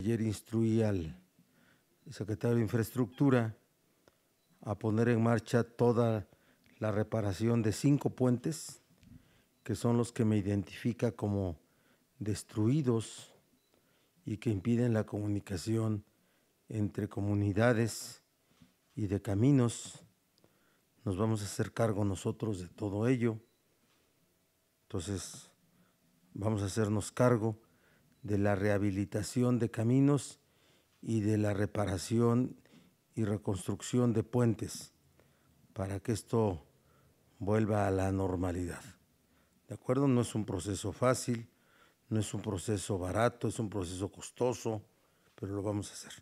Ayer instruí al secretario de Infraestructura a poner en marcha toda la reparación de cinco puentes, que son los que me identifica como destruidos y que impiden la comunicación entre comunidades y de caminos. Nos vamos a hacer cargo nosotros de todo ello. Entonces, vamos a hacernos cargo de la rehabilitación de caminos y de la reparación y reconstrucción de puentes para que esto vuelva a la normalidad. ¿De acuerdo? No es un proceso fácil, no es un proceso barato, es un proceso costoso, pero lo vamos a hacer.